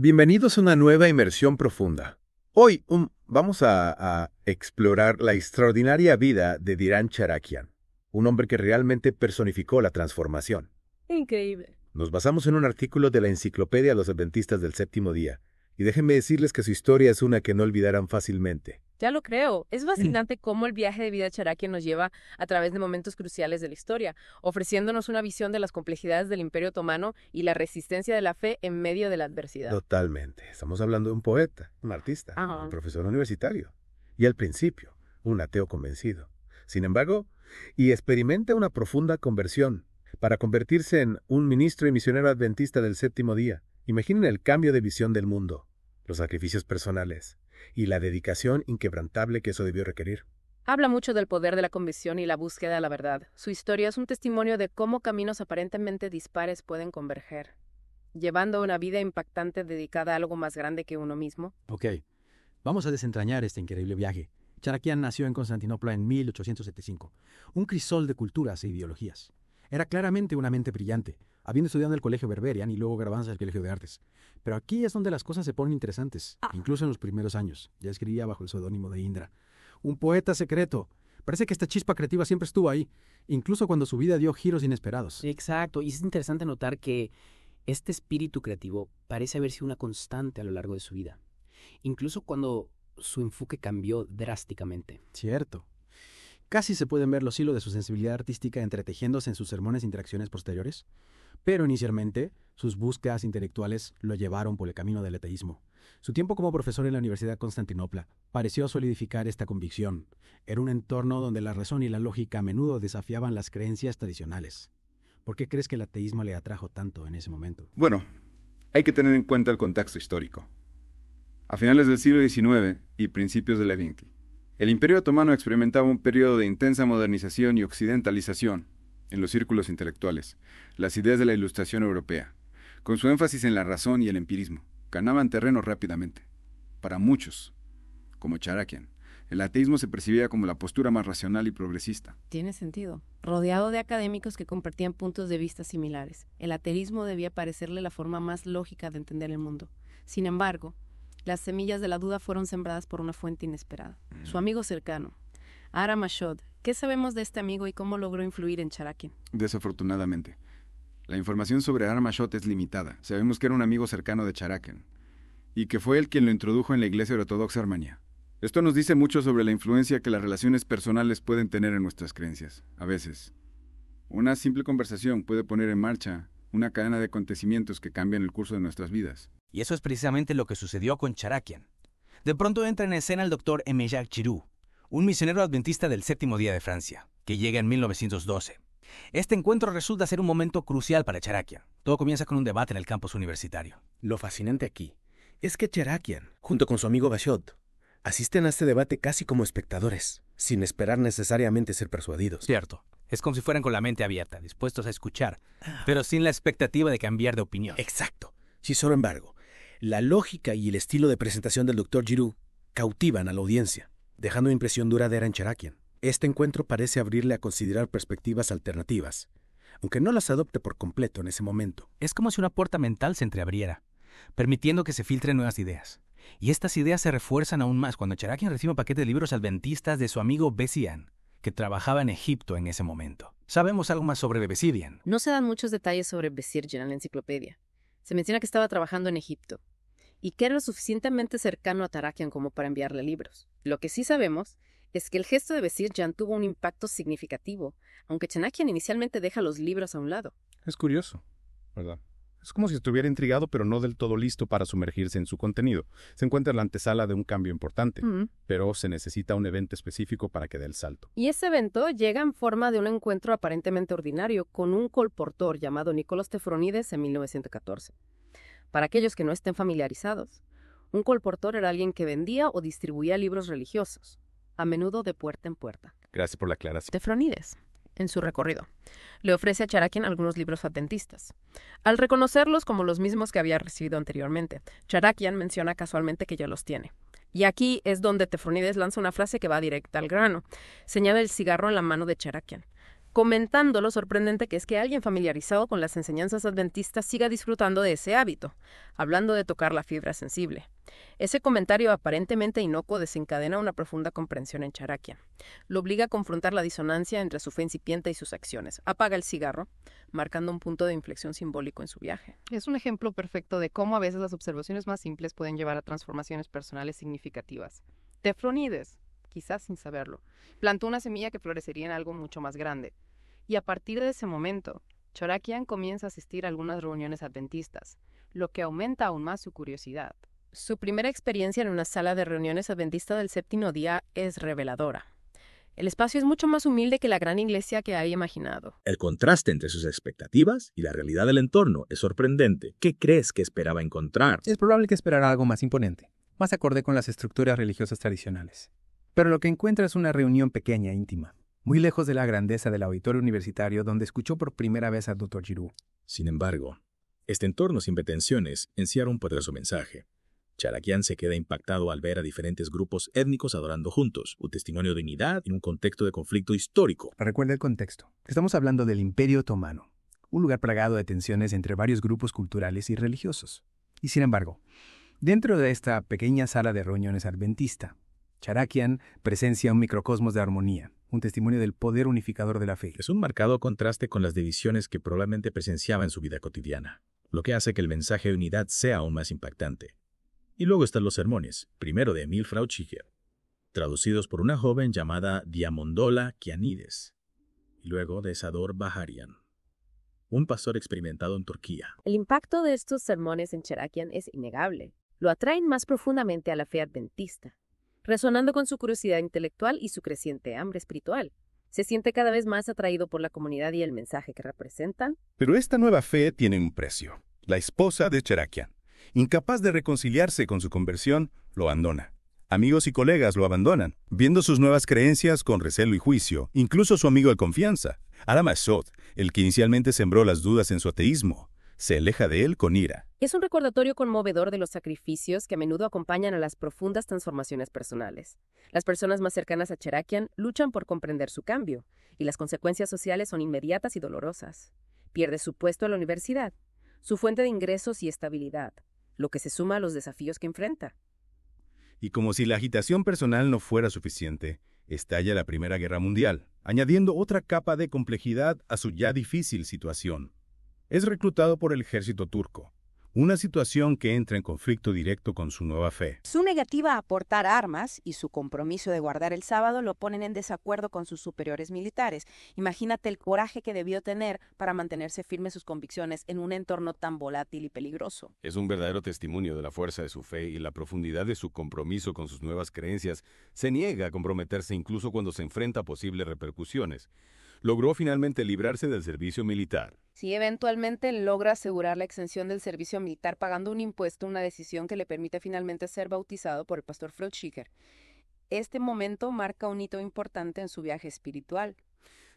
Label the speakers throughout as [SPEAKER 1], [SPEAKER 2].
[SPEAKER 1] Bienvenidos a una nueva inmersión profunda. Hoy um, vamos a, a, explorar la extraordinaria vida de Dirán Charakian, un hombre que realmente personificó la transformación.
[SPEAKER 2] Increíble.
[SPEAKER 1] Nos basamos en un artículo de la Enciclopedia Los Adventistas del Séptimo Día, y déjenme decirles que su historia es una que no olvidarán fácilmente.
[SPEAKER 2] Ya lo creo. Es mm. fascinante cómo el viaje de vida Cherokee nos lleva a través de momentos cruciales de la historia, ofreciéndonos una visión de las complejidades del Imperio Otomano y la resistencia de la fe en medio de la adversidad.
[SPEAKER 1] Totalmente. Estamos hablando de un poeta, un artista, un profesor universitario y al principio, un ateo convencido. Sin embargo, y experimenta una profunda conversión para convertirse en un ministro y misionero adventista del séptimo día. Imaginen el cambio de visión del mundo, los sacrificios personales, y la dedicación inquebrantable que eso debió requerir.
[SPEAKER 2] Habla mucho del poder de la convicción y la búsqueda de la verdad. Su historia es un testimonio de cómo caminos aparentemente dispares pueden converger, llevando una vida impactante dedicada a algo más grande que uno mismo.
[SPEAKER 1] Ok, vamos a desentrañar este increíble viaje. Charakian nació en Constantinopla en 1875, un crisol de culturas e ideologías. Era claramente una mente brillante, habiendo estudiado en el Colegio Berberian y luego en el Colegio de Artes. Pero aquí es donde las cosas se ponen interesantes, ah. incluso en los primeros años. Ya escribía bajo el seudónimo de Indra. Un poeta secreto. Parece que esta chispa creativa siempre estuvo ahí, incluso cuando su vida dio giros inesperados. Exacto, y es interesante notar que este espíritu creativo parece haber sido una constante a lo largo de su vida, incluso cuando su enfoque cambió drásticamente. Cierto. Casi se pueden ver los hilos de su sensibilidad artística entretejiéndose en sus sermones e interacciones posteriores, pero inicialmente sus búsquedas intelectuales lo llevaron por el camino del ateísmo. Su tiempo como profesor en la Universidad de Constantinopla pareció solidificar esta convicción. Era un entorno donde la razón y la lógica a menudo desafiaban las creencias tradicionales. ¿Por qué crees que el ateísmo le atrajo tanto en ese momento? Bueno, hay que tener en cuenta el contexto histórico. A finales del siglo XIX y principios del XX, el Imperio Otomano experimentaba un periodo de intensa modernización y occidentalización en los círculos intelectuales, las ideas de la Ilustración europea, con su énfasis en la razón y el empirismo, ganaban terreno rápidamente. Para muchos, como Charakian, el ateísmo se percibía como la postura más racional y progresista.
[SPEAKER 2] Tiene sentido. Rodeado de académicos que compartían puntos de vista similares, el ateísmo debía parecerle la forma más lógica de entender el mundo. Sin embargo, las semillas de la duda fueron sembradas por una fuente inesperada, su mm. amigo cercano, Ara ¿Qué sabemos de este amigo y cómo logró influir en Charakin?
[SPEAKER 1] Desafortunadamente. La información sobre Ara es limitada. Sabemos que era un amigo cercano de Charakin y que fue él quien lo introdujo en la Iglesia Ortodoxa Armenia. Esto nos dice mucho sobre la influencia que las relaciones personales pueden tener en nuestras creencias, a veces. Una simple conversación puede poner en marcha una cadena de acontecimientos que cambian el curso de nuestras vidas. Y eso es precisamente lo que sucedió con Charakian. De pronto entra en escena el doctor Jacques Chirou, un misionero adventista del séptimo día de Francia, que llega en 1912. Este encuentro resulta ser un momento crucial para Charakian. Todo comienza con un debate en el campus universitario. Lo fascinante aquí es que Charakian, junto con su amigo Bashot, asisten a este debate casi como espectadores, sin esperar necesariamente ser persuadidos. Cierto. Es como si fueran con la mente abierta, dispuestos a escuchar, ah. pero sin la expectativa de cambiar de opinión. Exacto. Si, sí, solo embargo, la lógica y el estilo de presentación del doctor Giroux cautivan a la audiencia, dejando una impresión duradera en Cherakian. Este encuentro parece abrirle a considerar perspectivas alternativas, aunque no las adopte por completo en ese momento. Es como si una puerta mental se entreabriera, permitiendo que se filtren nuevas ideas. Y estas ideas se refuerzan aún más cuando Cherakian recibe un paquete de libros adventistas de su amigo Bessian trabajaba en Egipto en ese momento. Sabemos algo más sobre Besidian.
[SPEAKER 2] No se dan muchos detalles sobre Besirjan en la enciclopedia. Se menciona que estaba trabajando en Egipto y que era lo suficientemente cercano a Tarakian como para enviarle libros. Lo que sí sabemos es que el gesto de Besirjan tuvo un impacto significativo, aunque Chanakian inicialmente deja los libros a un lado.
[SPEAKER 1] Es curioso, ¿verdad? Es como si estuviera intrigado, pero no del todo listo para sumergirse en su contenido. Se encuentra en la antesala de un cambio importante, mm. pero se necesita un evento específico para que dé el salto.
[SPEAKER 2] Y ese evento llega en forma de un encuentro aparentemente ordinario con un colportor llamado Nicolás Tefronides en 1914. Para aquellos que no estén familiarizados, un colportor era alguien que vendía o distribuía libros religiosos, a menudo de puerta en puerta.
[SPEAKER 1] Gracias por la aclaración.
[SPEAKER 2] Tefronides en su recorrido. Le ofrece a Charakian algunos libros adventistas. Al reconocerlos como los mismos que había recibido anteriormente, Charakian menciona casualmente que ya los tiene. Y aquí es donde Tefronides lanza una frase que va directa al grano. Señala el cigarro en la mano de Charakian comentando lo sorprendente que es que alguien familiarizado con las enseñanzas adventistas siga disfrutando de ese hábito, hablando de tocar la fibra sensible. Ese comentario aparentemente inocuo desencadena una profunda comprensión en Charaquia. Lo obliga a confrontar la disonancia entre su fe incipiente y sus acciones. Apaga el cigarro, marcando un punto de inflexión simbólico en su viaje. Es un ejemplo perfecto de cómo a veces las observaciones más simples pueden llevar a transformaciones personales significativas. Tefronides, quizás sin saberlo, plantó una semilla que florecería en algo mucho más grande. Y a partir de ese momento, Chorakian comienza a asistir a algunas reuniones adventistas, lo que aumenta aún más su curiosidad. Su primera experiencia en una sala de reuniones adventista del séptimo día es reveladora. El espacio es mucho más humilde que la gran iglesia que había imaginado.
[SPEAKER 1] El contraste entre sus expectativas y la realidad del entorno es sorprendente. ¿Qué crees que esperaba encontrar? Es probable que esperara algo más imponente, más acorde con las estructuras religiosas tradicionales. Pero lo que encuentra es una reunión pequeña, íntima, muy lejos de la grandeza del auditorio universitario donde escuchó por primera vez al Dr. Giroux. Sin embargo, este entorno sin pretensiones encierra un poderoso mensaje. Charakian se queda impactado al ver a diferentes grupos étnicos adorando juntos, un testimonio de unidad en un contexto de conflicto histórico. Recuerda el contexto. Estamos hablando del Imperio Otomano, un lugar plagado de tensiones entre varios grupos culturales y religiosos. Y sin embargo, dentro de esta pequeña sala de reuniones adventista, Charakian presencia un microcosmos de armonía, un testimonio del poder unificador de la fe. Es un marcado contraste con las divisiones que probablemente presenciaba en su vida cotidiana, lo que hace que el mensaje de unidad sea aún más impactante. Y luego están los sermones, primero de Emil Frauchiger, traducidos por una joven llamada Diamondola Kianides, y luego de Sador Baharian, un pastor experimentado en Turquía.
[SPEAKER 2] El impacto de estos sermones en Charakian es innegable. Lo atraen más profundamente a la fe adventista, resonando con su curiosidad intelectual y su creciente hambre espiritual. Se siente cada vez más atraído por la comunidad y el mensaje que representan.
[SPEAKER 1] Pero esta nueva fe tiene un precio. La esposa de Cherakian, incapaz de reconciliarse con su conversión, lo abandona. Amigos y colegas lo abandonan, viendo sus nuevas creencias con recelo y juicio, incluso su amigo de confianza, Adam el que inicialmente sembró las dudas en su ateísmo, se aleja de él con ira.
[SPEAKER 2] Es un recordatorio conmovedor de los sacrificios que a menudo acompañan a las profundas transformaciones personales. Las personas más cercanas a Cherakian luchan por comprender su cambio, y las consecuencias sociales son inmediatas y dolorosas. Pierde su puesto a la universidad, su fuente de ingresos y estabilidad, lo que se suma a los desafíos que enfrenta.
[SPEAKER 1] Y como si la agitación personal no fuera suficiente, estalla la Primera Guerra Mundial, añadiendo otra capa de complejidad a su ya difícil situación. Es reclutado por el ejército turco, una situación que entra en conflicto directo con su nueva fe.
[SPEAKER 2] Su negativa a aportar armas y su compromiso de guardar el sábado lo ponen en desacuerdo con sus superiores militares. Imagínate el coraje que debió tener para mantenerse firme sus convicciones en un entorno tan volátil y peligroso.
[SPEAKER 1] Es un verdadero testimonio de la fuerza de su fe y la profundidad de su compromiso con sus nuevas creencias. Se niega a comprometerse incluso cuando se enfrenta a posibles repercusiones logró finalmente librarse del servicio militar.
[SPEAKER 2] Si eventualmente logra asegurar la exención del servicio militar pagando un impuesto, una decisión que le permite finalmente ser bautizado por el pastor Freud Schicker. Este momento marca un hito importante en su viaje espiritual.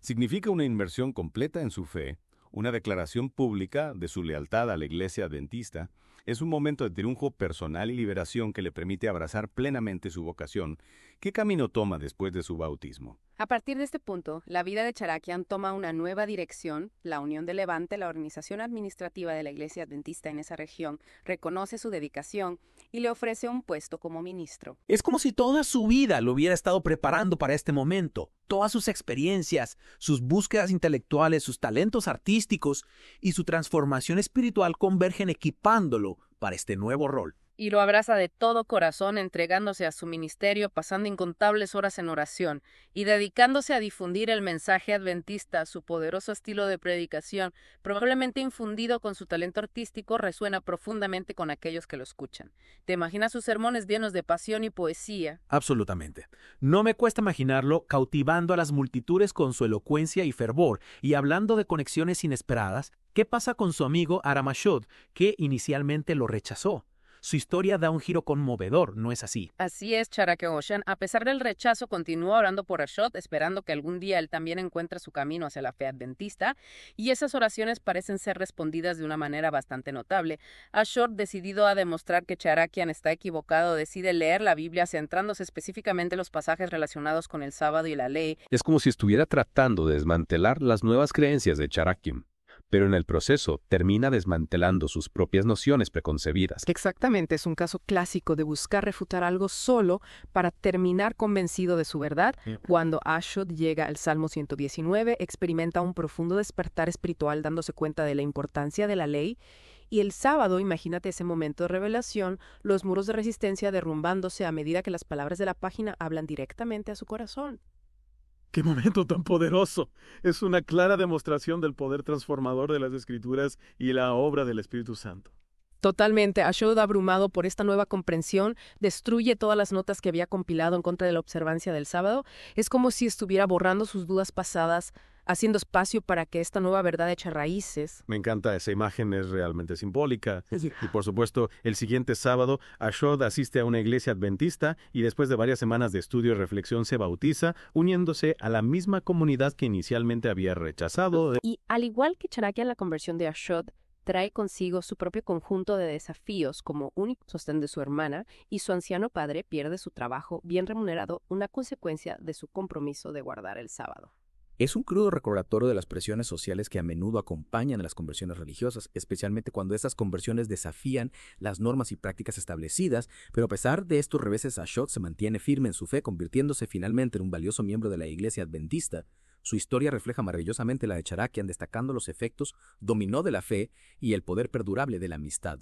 [SPEAKER 1] Significa una inversión completa en su fe, una declaración pública de su lealtad a la iglesia adventista, es un momento de triunfo personal y liberación que le permite abrazar plenamente su vocación. ¿Qué camino toma después de su bautismo?
[SPEAKER 2] A partir de este punto, la vida de Charakian toma una nueva dirección. La Unión de Levante, la organización administrativa de la Iglesia Adventista en esa región, reconoce su dedicación y le ofrece un puesto como ministro.
[SPEAKER 1] Es como si toda su vida lo hubiera estado preparando para este momento. Todas sus experiencias, sus búsquedas intelectuales, sus talentos artísticos y su transformación espiritual convergen equipándolo para este nuevo rol
[SPEAKER 2] y lo abraza de todo corazón entregándose a su ministerio, pasando incontables horas en oración y dedicándose a difundir el mensaje adventista. Su poderoso estilo de predicación, probablemente infundido con su talento artístico, resuena profundamente con aquellos que lo escuchan. ¿Te imaginas sus sermones llenos de pasión y poesía?
[SPEAKER 1] Absolutamente. No me cuesta imaginarlo cautivando a las multitudes con su elocuencia y fervor y hablando de conexiones inesperadas. ¿Qué pasa con su amigo Aramashod, que inicialmente lo rechazó? Su historia da un giro conmovedor, ¿no es así?
[SPEAKER 2] Así es, Charake Ocean. A pesar del rechazo, continúa orando por Ashot, esperando que algún día él también encuentre su camino hacia la fe adventista, y esas oraciones parecen ser respondidas de una manera bastante notable. Ashot, decidido a demostrar que Charakian está equivocado, decide leer la Biblia centrándose específicamente en los pasajes relacionados con el sábado y la ley.
[SPEAKER 1] Es como si estuviera tratando de desmantelar las nuevas creencias de Charakian pero en el proceso termina desmantelando sus propias nociones preconcebidas. Exactamente, es
[SPEAKER 2] un caso clásico de buscar refutar algo solo para terminar convencido de su verdad. Cuando Ashot llega al Salmo 119, experimenta un profundo despertar espiritual dándose cuenta de la importancia de la ley y el sábado, imagínate ese momento de revelación, los muros de resistencia derrumbándose a medida que las palabras de la página hablan directamente a su corazón.
[SPEAKER 1] Qué momento tan poderoso. Es una clara demostración del poder transformador de las escrituras y la obra del Espíritu Santo.
[SPEAKER 2] Totalmente, Ashod, abrumado por esta nueva comprensión, destruye todas las notas que había compilado en contra de la observancia del sábado. Es como si estuviera borrando sus dudas pasadas haciendo espacio para que esta nueva verdad eche raíces.
[SPEAKER 1] Me encanta, esa imagen es realmente simbólica. Y por supuesto, el siguiente sábado, Ashod asiste a una iglesia adventista y después de varias semanas de estudio y reflexión se bautiza, uniéndose a la misma comunidad que inicialmente había rechazado. Y
[SPEAKER 2] al igual que en la conversión de Ashod trae consigo su propio conjunto de desafíos como único sostén de su hermana y su anciano padre pierde su trabajo bien remunerado, una consecuencia de su compromiso de guardar el sábado.
[SPEAKER 1] Es un crudo recordatorio de las presiones sociales que a menudo acompañan a las conversiones religiosas, especialmente cuando esas conversiones desafían las normas y prácticas establecidas, pero a pesar de estos reveses, Ashot se mantiene firme en su fe, convirtiéndose finalmente en un valioso miembro de la Iglesia Adventista. Su historia refleja maravillosamente la de Charakian, destacando los efectos dominó de la fe y el poder perdurable de la amistad.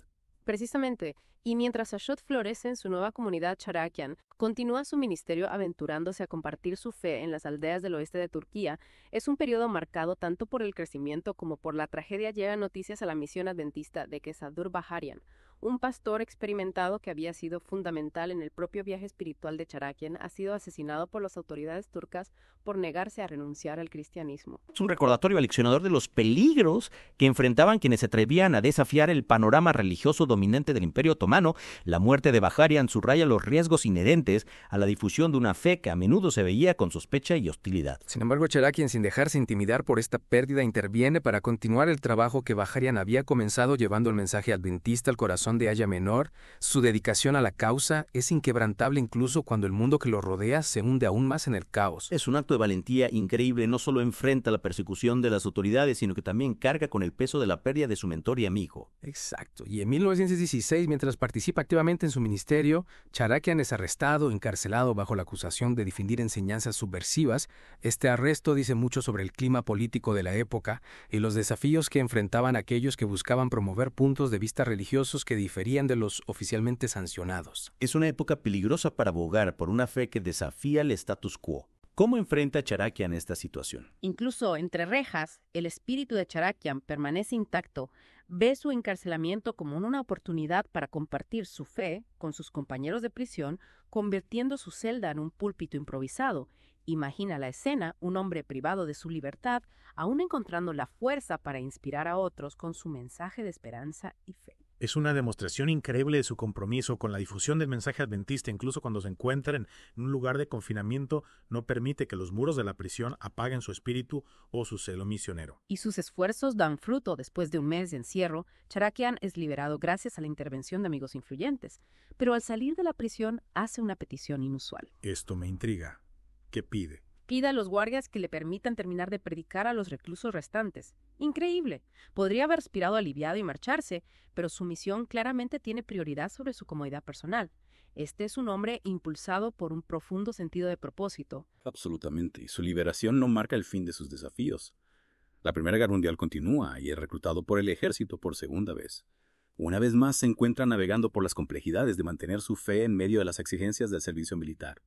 [SPEAKER 2] Precisamente, y mientras Ashot florece en su nueva comunidad Charakian, continúa su ministerio aventurándose a compartir su fe en las aldeas del oeste de Turquía, es un periodo marcado tanto por el crecimiento como por la tragedia llega noticias a la misión adventista de Kesadur Baharian, un pastor experimentado que había sido fundamental en el propio viaje espiritual de Charakian ha sido asesinado por las autoridades turcas por negarse a renunciar al cristianismo.
[SPEAKER 1] Es un recordatorio aleccionador de los peligros que enfrentaban quienes se atrevían a desafiar el panorama religioso dominante del Imperio Otomano. La muerte de Bajarian subraya los riesgos inherentes a la difusión de una fe que a menudo se veía con sospecha y hostilidad. Sin embargo, Charakian, sin dejarse intimidar por esta pérdida, interviene para continuar el trabajo que Bajarian había comenzado llevando el mensaje adventista al corazón de Haya Menor, su dedicación a la causa es inquebrantable incluso cuando el mundo que lo rodea se hunde aún más en el caos. Es un acto de valentía increíble, no solo enfrenta la persecución de las autoridades, sino que también carga con el peso de la pérdida de su mentor y amigo. Exacto, y en 1916, mientras participa activamente en su ministerio, Charakian es arrestado, encarcelado bajo la acusación de difundir enseñanzas subversivas. Este arresto dice mucho sobre el clima político de la época y los desafíos que enfrentaban aquellos que buscaban promover puntos de vista religiosos que diferían de los oficialmente sancionados. Es una época peligrosa para abogar por una fe que desafía el status quo. ¿Cómo enfrenta Charakian esta situación?
[SPEAKER 2] Incluso entre rejas, el espíritu de Charakian permanece intacto. Ve su encarcelamiento como una oportunidad para compartir su fe con sus compañeros de prisión, convirtiendo su celda en un púlpito improvisado. Imagina la escena, un hombre privado de su libertad, aún encontrando la fuerza para inspirar a otros con su mensaje de esperanza y fe
[SPEAKER 1] es una demostración increíble de su compromiso con la difusión del mensaje adventista, incluso cuando se encuentren en un lugar de confinamiento, no permite que los muros de la prisión apaguen su espíritu o su celo misionero.
[SPEAKER 2] Y sus esfuerzos dan fruto. Después de un mes de encierro, Charakian es liberado gracias a la intervención de amigos influyentes, pero al salir de la prisión hace una petición inusual.
[SPEAKER 1] Esto me intriga. ¿Qué pide?
[SPEAKER 2] pida a los guardias que le permitan terminar de predicar a los reclusos restantes. Increíble. Podría haber aspirado aliviado y marcharse, pero su misión claramente tiene prioridad sobre su comodidad personal. Este es un hombre impulsado por un profundo sentido de propósito.
[SPEAKER 1] Absolutamente. Y su liberación no marca el fin de sus desafíos. La Primera Guerra Mundial continúa y es reclutado por el ejército por segunda vez. Una vez más se encuentra navegando por las complejidades de mantener su fe en medio de las exigencias del servicio militar.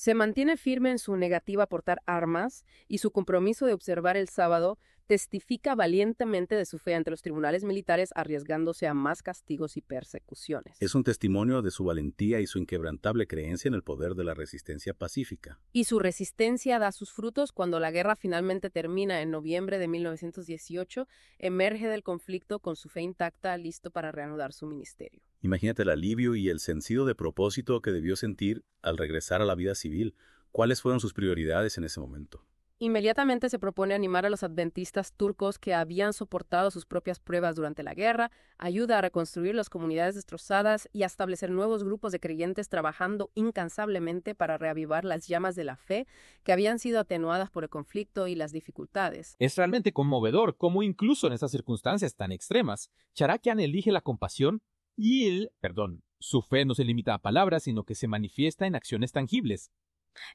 [SPEAKER 2] Se mantiene firme en su negativa a portar armas y su compromiso de observar el sábado testifica valientemente de su fe ante los tribunales militares arriesgándose a más castigos y persecuciones.
[SPEAKER 1] Es un testimonio de su valentía y su inquebrantable creencia en el poder de la resistencia pacífica.
[SPEAKER 2] Y su resistencia da sus frutos cuando la guerra finalmente termina en noviembre de 1918, emerge del conflicto con su fe intacta, listo para reanudar su ministerio.
[SPEAKER 1] Imagínate el alivio y el sentido de propósito que debió sentir al regresar a la vida civil. ¿Cuáles fueron sus prioridades en ese momento?
[SPEAKER 2] Inmediatamente se propone animar a los adventistas turcos que habían soportado sus propias pruebas durante la guerra, ayuda a reconstruir las comunidades destrozadas y a establecer nuevos grupos de creyentes trabajando incansablemente para reavivar las llamas de la fe que habían sido atenuadas por el conflicto y las dificultades.
[SPEAKER 1] Es realmente conmovedor cómo incluso en esas circunstancias tan extremas, Charakian elige la compasión y él, perdón, su fe no se limita a palabras, sino que se manifiesta en acciones tangibles.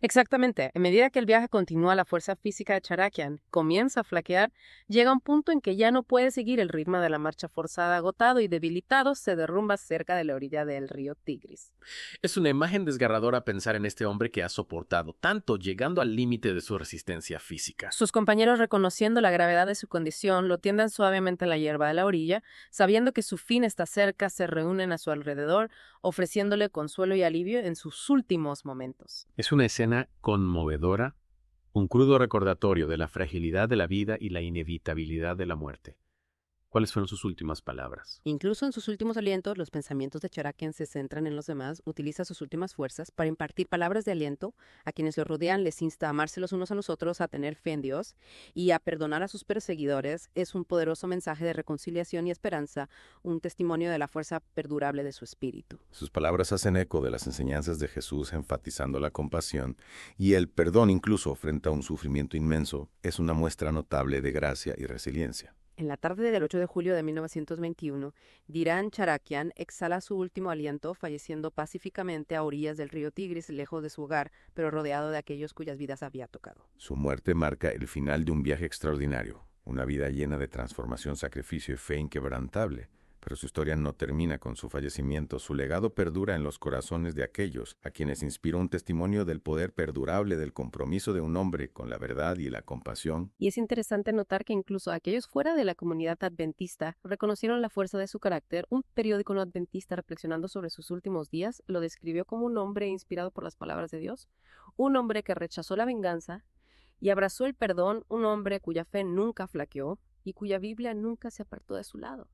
[SPEAKER 2] Exactamente. En medida que el viaje continúa, la fuerza física de Charakian comienza a flaquear, llega un punto en que ya no puede seguir el ritmo de la marcha forzada, agotado y debilitado, se derrumba cerca de la orilla del río
[SPEAKER 1] Tigris. Es una imagen desgarradora pensar en este hombre que ha soportado tanto, llegando al límite de su resistencia física.
[SPEAKER 2] Sus compañeros, reconociendo la gravedad de su condición, lo tienden suavemente a la hierba de la orilla, sabiendo que su fin está cerca, se reúnen a su alrededor, ofreciéndole consuelo y alivio en sus últimos momentos.
[SPEAKER 1] Es escena conmovedora, un crudo recordatorio de la fragilidad de la vida y la inevitabilidad de la muerte. ¿Cuáles fueron sus últimas palabras?
[SPEAKER 2] Incluso en sus últimos alientos, los pensamientos de Charaken se centran en los demás, utiliza sus últimas fuerzas para impartir palabras de aliento a quienes lo rodean, les insta a amarse los unos a los otros, a tener fe en Dios y a perdonar a sus perseguidores. Es un poderoso mensaje de reconciliación y esperanza, un testimonio de la fuerza perdurable de su espíritu.
[SPEAKER 1] Sus palabras hacen eco de las enseñanzas de Jesús enfatizando la compasión y el perdón incluso frente a un sufrimiento inmenso es una muestra notable de gracia y resiliencia.
[SPEAKER 2] En la tarde del 8 de julio de 1921, Diran Charakian exhala su último aliento, falleciendo pacíficamente a orillas del río Tigris, lejos de su hogar, pero rodeado de aquellos cuyas vidas había tocado.
[SPEAKER 1] Su muerte marca el final de un viaje extraordinario, una vida llena de transformación, sacrificio y fe inquebrantable, pero su historia no termina con su fallecimiento, su legado perdura en los corazones de aquellos a quienes inspiró un testimonio del poder perdurable del compromiso de un hombre con la verdad y la compasión.
[SPEAKER 2] Y es interesante notar que incluso aquellos fuera de la comunidad adventista reconocieron la fuerza de su carácter. Un periódico no adventista reflexionando sobre sus últimos días lo describió como un hombre inspirado por las palabras de Dios, un hombre que rechazó la venganza y abrazó el perdón, un hombre cuya fe nunca flaqueó y cuya Biblia nunca se apartó de su lado.